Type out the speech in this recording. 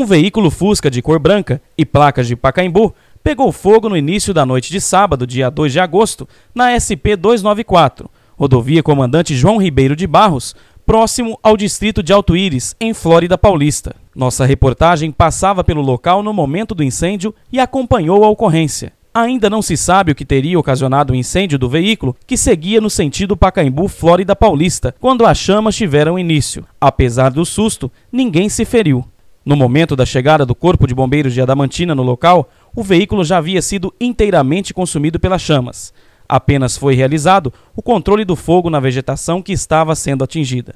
Um veículo Fusca de cor branca e placas de Pacaembu pegou fogo no início da noite de sábado, dia 2 de agosto, na SP 294, rodovia Comandante João Ribeiro de Barros, próximo ao distrito de Alto Íris, em Flórida Paulista. Nossa reportagem passava pelo local no momento do incêndio e acompanhou a ocorrência. Ainda não se sabe o que teria ocasionado o incêndio do veículo que seguia no sentido Pacaembu, Flórida Paulista, quando as chamas tiveram início. Apesar do susto, ninguém se feriu. No momento da chegada do Corpo de Bombeiros de Adamantina no local, o veículo já havia sido inteiramente consumido pelas chamas. Apenas foi realizado o controle do fogo na vegetação que estava sendo atingida.